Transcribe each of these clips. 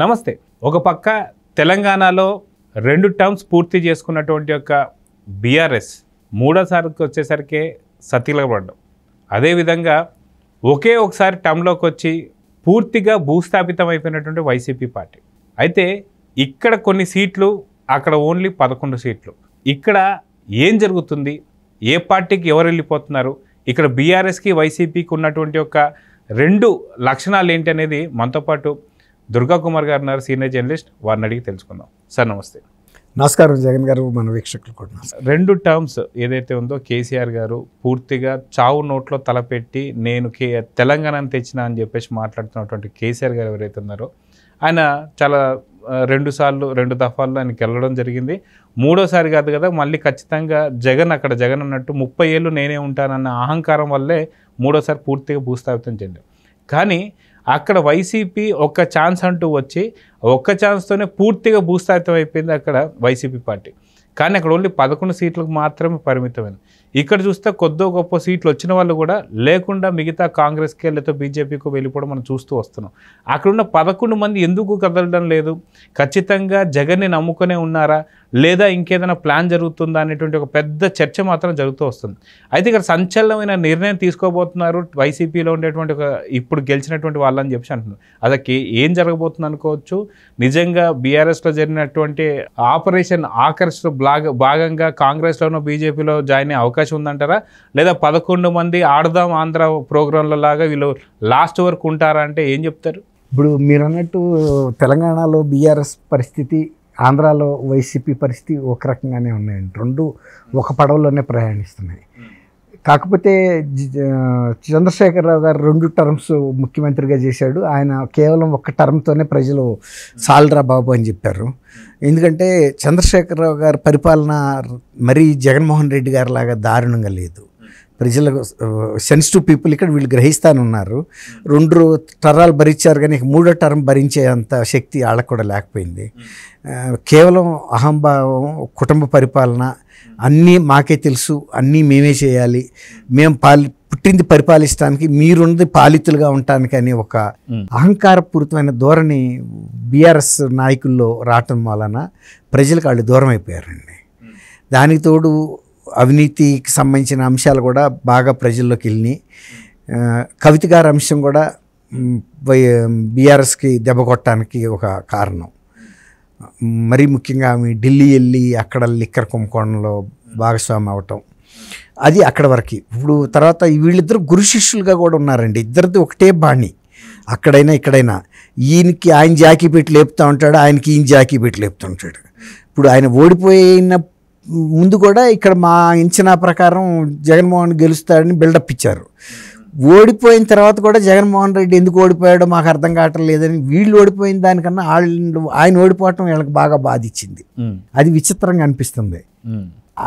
నమస్తే ఒక పక్క తెలంగాణలో రెండు టర్మ్స్ పూర్తి చేసుకున్నటువంటి యొక్క బీఆర్ఎస్ మూడోసారికి వచ్చేసరికి సతీలబడ్డం అదేవిధంగా ఒకే ఒకసారి టర్మ్లోకి వచ్చి పూర్తిగా భూస్థాపితం అయిపోయినటువంటి వైసీపీ పార్టీ అయితే ఇక్కడ కొన్ని సీట్లు అక్కడ ఓన్లీ పదకొండు సీట్లు ఇక్కడ ఏం జరుగుతుంది ఏ పార్టీకి ఎవరు వెళ్ళిపోతున్నారు ఇక్కడ బీఆర్ఎస్కి వైసీపీకి ఉన్నటువంటి యొక్క రెండు లక్షణాలు ఏంటి అనేది మనతో పాటు దుర్గా కుమార్ గారు ఉన్నారు సీనియర్ జర్నలిస్ట్ వారిని అడిగి తెలుసుకుందాం సార్ నమస్తే నమస్కారం జగన్ గారు మన వీక్షకులు కూడా రెండు టర్మ్స్ ఏదైతే ఉందో కేసీఆర్ గారు పూర్తిగా చావు నోట్లో తలపెట్టి నేను కే తెలంగాణను తెచ్చిన అని చెప్పేసి మాట్లాడుతున్నటువంటి కేసీఆర్ గారు ఎవరైతే ఉన్నారో ఆయన చాలా రెండు సార్లు రెండు దఫాల్లో ఆయనకి వెళ్ళడం జరిగింది మూడోసారి కాదు కదా మళ్ళీ ఖచ్చితంగా జగన్ అక్కడ జగన్ అన్నట్టు ముప్పై ఏళ్ళు నేనే ఉంటానన్న అహంకారం వల్లే మూడోసారి పూర్తిగా భూస్థాపితం చెందాం కానీ అక్కడ వైసీపీ ఒక్క ఛాన్స్ అంటూ వచ్చి ఒక్క ఛాన్స్తోనే పూర్తిగా భూస్థాయితం అయిపోయింది అక్కడ వైసీపీ పార్టీ కానీ అక్కడ ఓన్లీ పదకొండు సీట్లకు మాత్రమే పరిమితమైంది ఇక్కడ చూస్తే కొద్దో గొప్ప సీట్లు వచ్చిన వాళ్ళు కూడా లేకుండా మిగతా కాంగ్రెస్కి లేకపోతే బీజేపీకి వెళ్ళిపోవడం మనం చూస్తూ వస్తున్నాం అక్కడున్న పదకొండు మంది ఎందుకు కదలడం లేదు ఖచ్చితంగా జగన్ని నమ్ముకునే ఉన్నారా లేదా ఇంకేదైనా ప్లాన్ జరుగుతుందా అనేటువంటి ఒక పెద్ద చర్చ మాత్రం జరుగుతూ వస్తుంది అయితే ఇక్కడ సంచలనమైన నిర్ణయం తీసుకోబోతున్నారు వైసీపీలో ఉండేటువంటి ఒక ఇప్పుడు గెలిచినటువంటి వాళ్ళని చెప్పి అంటున్నారు అదకి ఏం జరగబోతుంది అనుకోవచ్చు నిజంగా బీఆర్ఎస్లో జరిగినటువంటి ఆపరేషన్ ఆకర్షణ భాగంగా కాంగ్రెస్లోనూ బీజేపీలో జాయిన్ అయ్యే అవకాశం ఉందంటారా లేదా పదకొండు మంది ఆడదాం ఆంధ్ర ప్రోగ్రాంల లాగా వీళ్ళు లాస్ట్ వరకు ఉంటారా అంటే ఏం చెప్తారు ఇప్పుడు మీరు అన్నట్టు తెలంగాణలో బీఆర్ఎస్ పరిస్థితి ఆంధ్రాలో వైసీపీ పరిస్థితి ఒక రకంగానే ఉన్నాయండి రెండు ఒక పడవలోనే ప్రయాణిస్తున్నాయి కాకపోతే చంద్రశేఖరరావు గారు రెండు టర్మ్స్ ముఖ్యమంత్రిగా చేశాడు ఆయన కేవలం ఒక్క టర్మ్తోనే ప్రజలు సాల్రా బాబు అని చెప్పారు ఎందుకంటే చంద్రశేఖరరావు గారి పరిపాలన మరీ జగన్మోహన్ రెడ్డి గారి లాగా దారుణంగా లేదు ప్రజలకు సెన్సిటివ్ పీపుల్ ఇక్కడ వీళ్ళు గ్రహిస్తానున్నారు రెండు టర్రాలు భరించారు కానీ మూడో టర్మ్ భరించే అంత శక్తి వాళ్ళకు కూడా లేకపోయింది hmm. కేవలం అహంభావం కుటుంబ పరిపాలన అన్నీ మాకే తెలుసు అన్నీ మేమే చేయాలి మేము పాలి పుట్టింది పరిపాలిస్తానికి మీరున్నది పాలితులుగా అని ఒక hmm. అహంకారపూరితమైన ధోరణి బీఆర్ఎస్ నాయకుల్లో రావటం వలన ప్రజలకు వాళ్ళు దూరం అయిపోయారండి hmm. దానికి తోడు అవినీతికి సంబంధించిన అంశాలు కూడా బాగా ప్రజల్లోకి వెళ్ళినాయి కవిత గారి అంశం కూడా బీఆర్ఎస్కి దెబ్బ కొట్టడానికి ఒక కారణం మరీ ముఖ్యంగా ఆమె ఢిల్లీ వెళ్ళి అక్కడ లిక్కర్ కుంభకోణంలో భాగస్వామి అవటం అది అక్కడ వరకు ఇప్పుడు తర్వాత వీళ్ళిద్దరు గురు శిష్యులుగా కూడా ఉన్నారండి ఇద్దరిది ఒకటే బాణి అక్కడైనా ఇక్కడైనా ఈయనకి ఆయన జాకీ పెట్టి లేపుతూ ఉంటాడు ఆయనకి ఈయన జాకీ పెట్టి లేపుతూ ఉంటాడు ఇప్పుడు ఆయన ఓడిపోయిన ముందు కూడా ఇక్కడ మా అంచనా ప్రకారం జగన్మోహన్ గెలుస్తాడని బిల్డప్ ఇచ్చారు ఓడిపోయిన తర్వాత కూడా జగన్మోహన్ రెడ్డి ఎందుకు ఓడిపోయాడో మాకు అర్థం కావటం లేదని వీళ్ళు ఓడిపోయిన దానికన్నా వాళ్ళు ఆయన ఓడిపోవటం వీళ్ళకి బాగా బాధించింది అది విచిత్రంగా అనిపిస్తుంది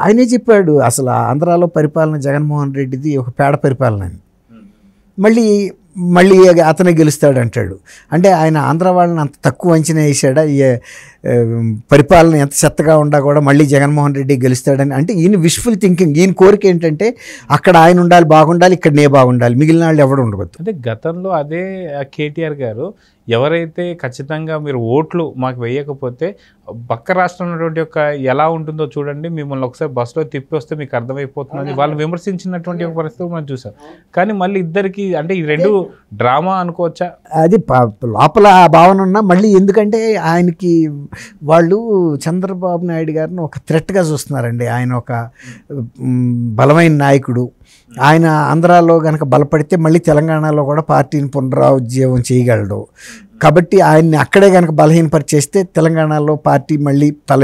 ఆయనే చెప్పాడు అసలు ఆంధ్రాలో పరిపాలన జగన్మోహన్ రెడ్డిది ఒక పేడ పరిపాలన అని మళ్ళీ మళ్ళీ అతనే గెలుస్తాడు అంటాడు అంటే ఆయన ఆంధ్ర వాళ్ళని అంత తక్కువ అంచనా వేసాడా ఈ పరిపాలన ఎంత చెత్తగా ఉండా కూడా మళ్ళీ జగన్మోహన్ రెడ్డి గెలుస్తాడని అంటే ఈయన విష్ఫుల్ థింకింగ్ ఈయన కోరిక ఏంటంటే అక్కడ ఆయన ఉండాలి బాగుండాలి ఇక్కడ నే బాగుండాలి మిగిలిన వాళ్ళు ఎవడు ఉండకూడదు అంటే గతంలో అదే కేటీఆర్ గారు ఎవరైతే ఖచ్చితంగా మీరు ఓట్లు మాకు వేయకపోతే పక్క రాష్ట్రం ఉన్నటువంటి యొక్క ఎలా ఉంటుందో చూడండి మిమ్మల్ని ఒకసారి బస్సులో తిప్పి వస్తే మీకు అర్థమైపోతుంది వాళ్ళు విమర్శించినటువంటి ఒక పరిస్థితి మనం చూసాం కానీ మళ్ళీ ఇద్దరికి అంటే ఈ రెండు డ్రామా అనుకోవచ్చా అది లోపల ఆ భావన ఉన్నా మళ్ళీ ఎందుకంటే ఆయనకి వాళ్ళు చంద్రబాబు నాయుడు గారిని ఒక థ్రెట్గా చూస్తున్నారండి ఆయన ఒక బలమైన నాయకుడు ఆయన ఆంధ్రాలో కనుక బలపడితే మళ్ళీ తెలంగాణలో కూడా పార్టీని పునరాజ్జీవం చేయగలడు కాబట్టి ఆయన్ని అక్కడే కనుక బలహీనపరిచేస్తే తెలంగాణలో పార్టీ మళ్ళీ తల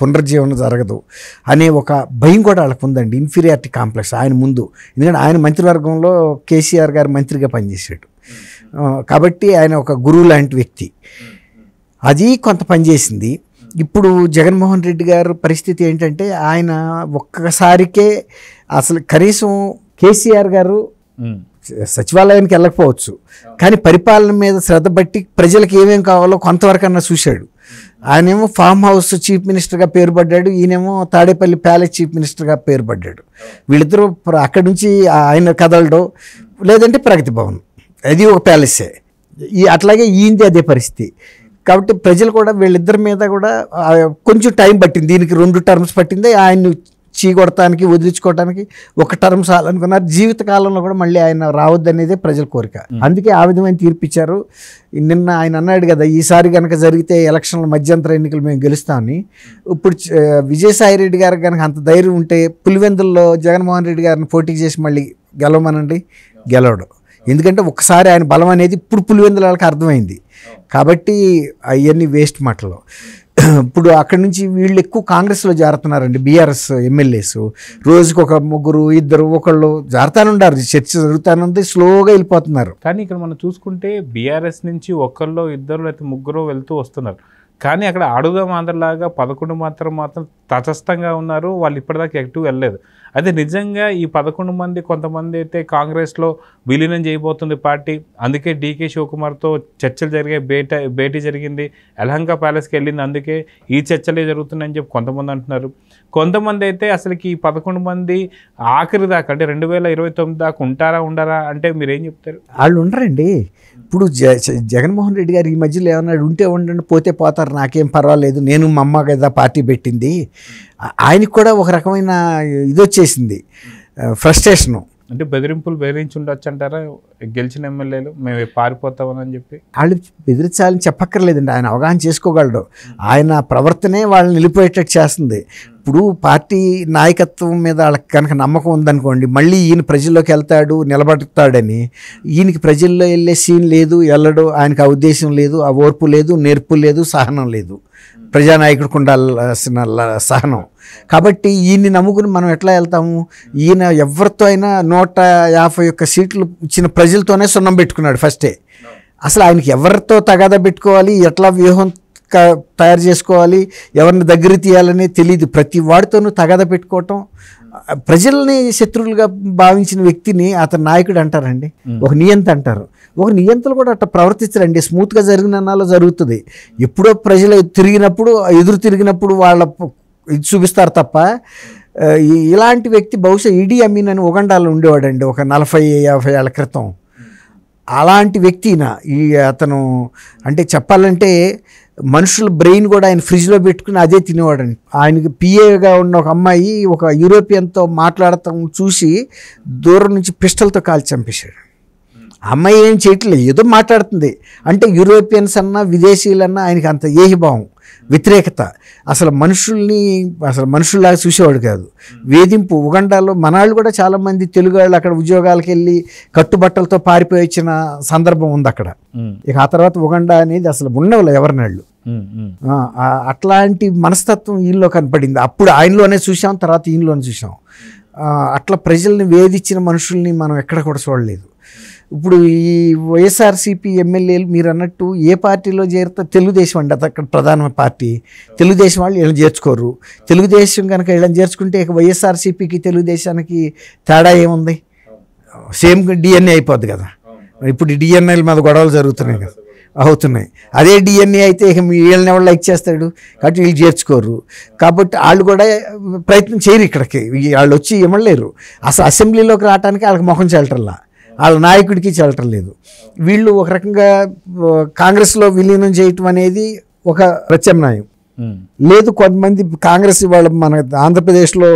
పునరుజ్జీవనం జరగదు అనే ఒక భయం కూడా వాళ్ళకు ఉందండి ఇన్ఫీరియారిటీ కాంప్లెక్స్ ఆయన ముందు ఎందుకంటే ఆయన మంత్రివర్గంలో కేసీఆర్ గారు మంత్రిగా పనిచేసాడు కాబట్టి ఆయన ఒక గురువు లాంటి వ్యక్తి అది కొంత పనిచేసింది ఇప్పుడు జగన్మోహన్ రెడ్డి గారు పరిస్థితి ఏంటంటే ఆయన ఒక్కసారికే అసలు కనీసం కేసీఆర్ గారు సచివాలయానికి వెళ్ళకపోవచ్చు కానీ పరిపాలన మీద శ్రద్ధ బట్టి ప్రజలకు ఏమేం కావాలో కొంతవరకన్నా చూశాడు ఆయనేమో ఫామ్ హౌస్ చీఫ్ మినిస్టర్గా పేరు పడ్డాడు ఈయనేమో తాడేపల్లి ప్యాలెస్ చీఫ్ మినిస్టర్గా పేరు పడ్డాడు వీళ్ళిద్దరూ అక్కడి నుంచి ఆయన కదలడం లేదంటే ప్రగతి భవన్ అది ఒక ప్యాలెసే ఈ అట్లాగే ఈంది అదే పరిస్థితి కాబట్టి ప్రజలు కూడా వీళ్ళిద్దరి మీద కూడా కొంచెం టైం పట్టింది దీనికి రెండు టర్మ్స్ పట్టింది ఆయన చీగొడటానికి వదిలించుకోవటానికి ఒక టర్మ్ అనుకున్నారు జీవితకాలంలో కూడా మళ్ళీ ఆయన రావద్దనేదే ప్రజల కోరిక అందుకే ఆ విధమైన తీర్పిచ్చారు నిన్న ఆయన అన్నాడు కదా ఈసారి కనుక జరిగితే ఎలక్షన్ల మధ్యంతర ఎన్నికలు మేము గెలుస్తామని ఇప్పుడు విజయసాయి రెడ్డి గారికి కనుక అంత ధైర్యం ఉంటే పులివెందుల్లో జగన్మోహన్ రెడ్డి గారిని పోటీ చేసి మళ్ళీ గెలవమనండి గెలవడు ఎందుకంటే ఒకసారి ఆయన బలం అనేది ఇప్పుడు పులివెందుల వాళ్ళకి అర్థమైంది కాబట్టి అవన్నీ వేస్ట్ మాటలు ఇప్పుడు అక్కడి నుంచి వీళ్ళు ఎక్కువ కాంగ్రెస్లో జారుతున్నారండి బీఆర్ఎస్ ఎమ్మెల్యేస్ రోజుకి ఒక ముగ్గురు ఇద్దరు ఒకళ్ళు జారుతానుండారు చర్చ జరుగుతానుంది స్లోగా వెళ్ళిపోతున్నారు కానీ ఇక్కడ మనం చూసుకుంటే బీఆర్ఎస్ నుంచి ఒకళ్ళు ఇద్దరు లేకపోతే ముగ్గురు వెళ్తూ వస్తున్నారు కానీ అక్కడ ఆడుదాం ఆంధ్రలాగా పదకొండు మాత్రం మాత్రం తటస్థంగా ఉన్నారు వాళ్ళు ఇప్పటిదాకా యాక్టివ్ వెళ్ళలేదు అయితే నిజంగా ఈ పదకొండు మంది కొంతమంది అయితే కాంగ్రెస్లో విలీనం చేయబోతుంది పార్టీ అందుకే డీకే శివకుమార్తో చర్చలు జరిగే బేట భేటీ జరిగింది ఎలహంక ప్యాలెస్కి వెళ్ళింది అందుకే ఈ చర్చలే జరుగుతున్నాయని చెప్పి కొంతమంది అంటున్నారు కొంతమంది అయితే అసలుకి ఈ పదకొండు మంది ఆఖరి దాకా అంటే రెండు వేల ఇరవై తొమ్మిది దాకా ఉంటారా ఉండరా అంటే మీరు ఏం చెప్తారు వాళ్ళు ఉండరండి ఇప్పుడు జ జగన్మోహన్ రెడ్డి గారు ఈ మధ్యలో ఏమన్నా ఉంటే ఉండండి పోతే పోతారు నాకేం పర్వాలేదు నేను మా అమ్మ కదా పార్టీ పెట్టింది ఆయనకు కూడా ఒక రకమైన ఇది వచ్చేసింది ఫ్రస్ట్రేషను అంటే బెదిరింపులు బెదిరించి ఉండొచ్చు అంటారా గెలిచిన ఎమ్మెల్యేలు మేము పారిపోతామని చెప్పి వాళ్ళు బెదిరించాలని చెప్పక్కర్లేదండి ఆయన అవగాహన చేసుకోగలడు ఆయన ప్రవర్తనే వాళ్ళని నిలిపోయేటట్టు చేస్తుంది ఇప్పుడు పార్టీ నాయకత్వం మీద వాళ్ళకి కనుక నమ్మకం ఉందనుకోండి మళ్ళీ ఈయన ప్రజల్లోకి వెళ్తాడు నిలబడతాడని ఈయనకి ప్రజల్లో వెళ్ళే సీన్ లేదు వెళ్ళడు ఆయనకు ఆ ఉద్దేశం లేదు ఆ ఓర్పు లేదు నేర్పు లేదు సహనం లేదు ప్రజానాయకుడికి ఉండాల్సిన సహనం కాబట్టి ఈయన్ని నమ్ముకుని మనం ఎట్లా వెళ్తాము ఈయన ఎవరితో అయినా నూట యాభై ఒక్క సీట్లు ఇచ్చిన ప్రజలతోనే సున్నం పెట్టుకున్నాడు ఫస్టే అసలు ఆయనకి ఎవరితో తగాద పెట్టుకోవాలి ఎట్లా వ్యూహం తయారు చేసుకోవాలి ఎవరిని దగ్గర తీయాలని తెలియదు ప్రతి వాడితోనూ తగాద పెట్టుకోవటం ప్రజల్ని శత్రువులుగా భావించిన వ్యక్తిని అతని నాయకుడు అంటారండి ఒక నియంత అంటారు ఒక నియంతలు కూడా అట్లా ప్రవర్తించరండి స్మూత్గా జరిగిన జరుగుతుంది ఎప్పుడో ప్రజలు తిరిగినప్పుడు ఎదురు తిరిగినప్పుడు వాళ్ళ ఇది చూపిస్తారు తప్ప ఇలాంటి వ్యక్తి బహుశా ఈడీ అమీన్ అని ఉగండాలో ఉండేవాడండి ఒక నలభై యాభై ఏళ్ళ క్రితం అలాంటి వ్యక్తిన ఈ అతను అంటే చెప్పాలంటే మనుషుల బ్రెయిన్ కూడా ఆయన ఫ్రిడ్జ్లో పెట్టుకుని అదే తినేవాడండి ఆయనకి పిఏగా ఉన్న ఒక అమ్మాయి ఒక యూరోపియన్తో మాట్లాడటం చూసి దూరం నుంచి పిస్టల్తో కాల్చి చంపేశాడు అమ్మాయి ఏం చేయట్లేదు ఏదో మాట్లాడుతుంది అంటే యూరోపియన్స్ అన్నా విదేశీయులన్నా ఆయనకి అంత ఏహిభావం వ్యతిరేకత అసలు మనుషుల్ని అసలు మనుషుల్లాగా చూసేవాడు కాదు వేధింపు ఉగండాలో మనాళ్ళు కూడా చాలామంది తెలుగు వాళ్ళు అక్కడ ఉద్యోగాలకు వెళ్ళి కట్టుబట్టలతో పారిపోయిచ్చిన వచ్చిన సందర్భం ఉంది అక్కడ ఇక ఆ తర్వాత ఉగండా అనేది అసలు ఉండవులే ఎవరినాళ్ళు అట్లాంటి మనస్తత్వం ఈయనలో కనపడింది అప్పుడు ఆయనలోనే చూసాం తర్వాత ఈయనలోనే చూసాం అట్లా ప్రజల్ని వేధించిన మనుషుల్ని మనం ఎక్కడ కూడా చూడలేదు ఇప్పుడు ఈ వైఎస్ఆర్సీపీ ఎమ్మెల్యేలు మీరు అన్నట్టు ఏ పార్టీలో చేరితే తెలుగుదేశం అండి అది అక్కడ ప్రధాన పార్టీ తెలుగుదేశం వాళ్ళు వీళ్ళని చేర్చుకోరు తెలుగుదేశం కనుక వీళ్ళని చేర్చుకుంటే వైఎస్ఆర్సీపీకి తెలుగుదేశానికి తేడా ఏముంది సేమ్ డిఎన్ఏ అయిపోద్ది కదా ఇప్పుడు డిఎన్ఏల మీద గొడవలు జరుగుతున్నాయి కదా అవుతున్నాయి అదే డిఎన్ఏ అయితే ఇక వీళ్ళని ఎవరు లైక్ చేస్తాడు కాబట్టి వీళ్ళు చేర్చుకోరు కాబట్టి వాళ్ళు కూడా ప్రయత్నం చేయరు ఇక్కడికి వాళ్ళు వచ్చి ఇవ్వలేరు అసలు అసెంబ్లీలోకి రావడానికి వాళ్ళకి ముఖం చెల్లటల్లా వాళ్ళ నాయకుడికి చెల్లటం లేదు వీళ్ళు ఒక రకంగా కాంగ్రెస్లో విలీనం చేయటం అనేది ఒక ప్రత్యామ్నాయం లేదు కొంతమంది కాంగ్రెస్ వాళ్ళు మన ఆంధ్రప్రదేశ్లో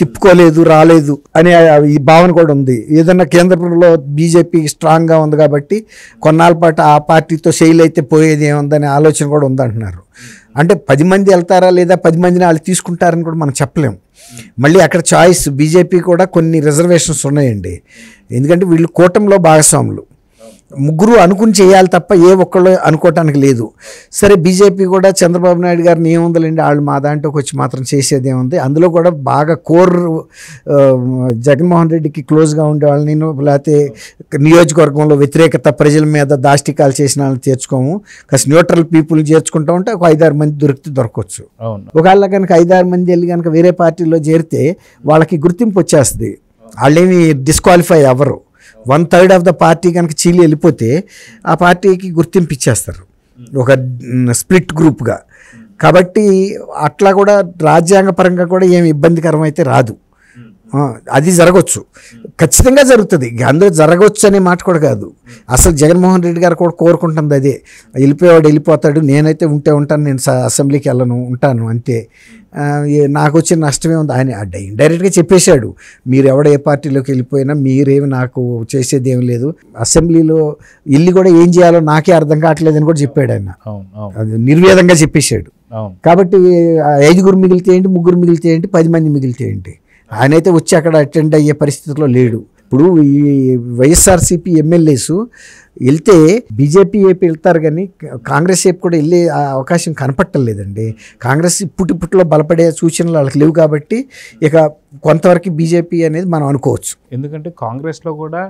తిప్పుకోలేదు రాలేదు అనే ఈ భావన కూడా ఉంది ఏదన్నా కేంద్రంలో బీజేపీ స్ట్రాంగ్గా ఉంది కాబట్టి కొన్నాళ్ళ పాటు ఆ పార్టీతో శైలి అయితే పోయేది ఏముందనే ఆలోచన కూడా ఉందంటున్నారు అంటే పది మంది వెళ్తారా లేదా పది మందిని వాళ్ళు తీసుకుంటారని కూడా మనం చెప్పలేము మళ్ళీ అక్కడ చాయిస్ బీజేపీ కూడా కొన్ని రిజర్వేషన్స్ ఉన్నాయండి ఎందుకంటే వీళ్ళు కూటమిలో భాగస్వాములు ముగ్గురు అనుకుని చేయాలి తప్ప ఏ ఒక్కళ్ళు అనుకోవటానికి లేదు సరే బీజేపీ కూడా చంద్రబాబు నాయుడు గారిని ఏముందండి వాళ్ళు మా దాంట్లోకి వచ్చి మాత్రం చేసేది ఏముంది అందులో కూడా బాగా కోర్ జగన్మోహన్ రెడ్డికి క్లోజ్గా ఉండే వాళ్ళని లేకపోతే నియోజకవర్గంలో వ్యతిరేకత ప్రజల మీద దాష్టికాలు చేసిన వాళ్ళని తీర్చుకోము కాస్త న్యూట్రల్ పీపుల్ చేర్చుకుంటా ఉంటే ఒక ఐదారు మంది దొరికితే దొరకవచ్చు ఒకవేళ కనుక ఐదారు మంది వెళ్ళి కనుక వేరే పార్టీలో చేరితే వాళ్ళకి గుర్తింపు వచ్చేస్తుంది వాళ్ళేమి డిస్క్వాలిఫై అవ్వరు one third of the party కనుక చీలి వెళ్ళిపోతే ఆ పార్టీకి గుర్తింపు ఇచ్చేస్తారు ఒక స్ప్లిట్ గ్రూప్గా కాబట్టి అట్లా కూడా రాజ్యాంగపరంగా కూడా ఏమి ఇబ్బందికరం అయితే రాదు అది జరగవచ్చు ఖచ్చితంగా జరుగుతుంది అందులో జరగవచ్చు అనే మాట కూడా కాదు అసలు జగన్మోహన్ రెడ్డి గారు కూడా కోరుకుంటుంది అదే వెళ్ళిపోయేవాడు వెళ్ళిపోతాడు నేనైతే ఉంటే ఉంటాను నేను అసెంబ్లీకి వెళ్ళను ఉంటాను అంతే నాకు వచ్చిన నష్టమే ఉంది ఆయన డైరెక్ట్గా చెప్పేశాడు మీరు ఎవడ ఏ పార్టీలోకి వెళ్ళిపోయినా మీరేమి నాకు చేసేది ఏం లేదు అసెంబ్లీలో వెళ్ళి కూడా ఏం చేయాలో నాకే అర్థం కావట్లేదని కూడా చెప్పాడు ఆయన నిర్వేదంగా చెప్పేశాడు కాబట్టి ఐదుగురు మిగిలితే ఏంటి ముగ్గురు మిగిలితే ఏంటి పది మంది మిగిలితే ఏంటి ఆయన అయితే వచ్చి అక్కడ అటెండ్ అయ్యే పరిస్థితిలో లేడు ఇప్పుడు ఈ వైఎస్ఆర్సీపీ ఎమ్మెల్యేస్ వెళ్తే బీజేపీ ఏపీ వెళ్తారు కానీ కాంగ్రెస్ ఏపీ కూడా వెళ్ళే అవకాశం కనపట్టలేదండి కాంగ్రెస్ ఇప్పుటిప్పుట్లో బలపడే సూచనలు వాళ్ళకి లేవు కాబట్టి ఇక కొంతవరకు బీజేపీ అనేది మనం అనుకోవచ్చు ఎందుకంటే కాంగ్రెస్లో కూడా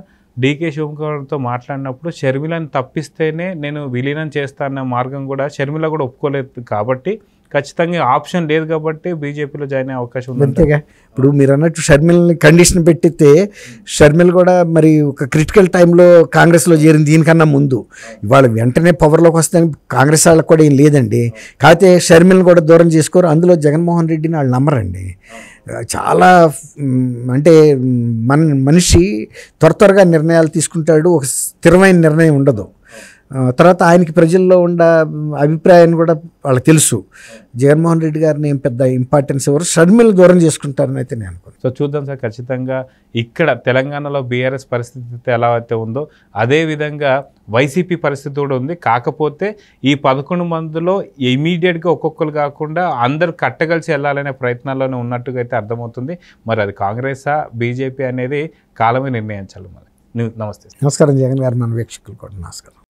డీకే శివకుమార్తో మాట్లాడినప్పుడు షర్మిలను తప్పిస్తేనే నేను విలీనం చేస్తానన్న మార్గం కూడా షర్మిల కూడా ఒప్పుకోలేదు కాబట్టి ఖచ్చితంగా ఆప్షన్ లేదు కాబట్టి బీజేపీలో జాయిన్ అయ్యే అవకాశం ఉంది అంతేగా ఇప్పుడు మీరు అన్నట్టు షర్మిల్ని కండిషన్ పెట్టితే షర్మిల్ కూడా మరి ఒక క్రిటికల్ టైంలో కాంగ్రెస్లో చేరింది దీనికన్నా ముందు ఇవాళ వెంటనే పవర్లోకి వస్తాయని కాంగ్రెస్ వాళ్ళకి కూడా ఏం లేదండి కాకపోతే షర్మిల్ని కూడా దూరం చేసుకోరు అందులో జగన్మోహన్ రెడ్డిని వాళ్ళు నమ్మరండి చాలా అంటే మన మనిషి త్వర త్వరగా నిర్ణయాలు తీసుకుంటాడు ఒక స్థిరమైన నిర్ణయం ఉండదు తర్వాత ఆయనకి ప్రజల్లో ఉన్న అభిప్రాయాన్ని కూడా వాళ్ళకి తెలుసు జగన్మోహన్ రెడ్డి గారిని ఏం పెద్ద ఇంపార్టెన్స్ ఎవరు షర్మిల్ దూరం చేసుకుంటారని అయితే నేను అనుకున్నాను సో చూద్దాం సార్ ఖచ్చితంగా ఇక్కడ తెలంగాణలో బీఆర్ఎస్ పరిస్థితి ఎలా అయితే ఉందో అదేవిధంగా వైసీపీ పరిస్థితి కూడా ఉంది కాకపోతే ఈ పదకొండు మందిలో ఇమీడియట్గా ఒక్కొక్కరు కాకుండా అందరూ కట్టగలిసి వెళ్ళాలనే ప్రయత్నాల్లోనే ఉన్నట్టుగా అయితే అర్థమవుతుంది మరి అది కాంగ్రెసా బీజేపీ అనేది కాలమే నిర్ణయించాలి మరి నమస్తే నమస్కారం జగన్ గారు మన వీక్షకులు కూడా నమస్కారం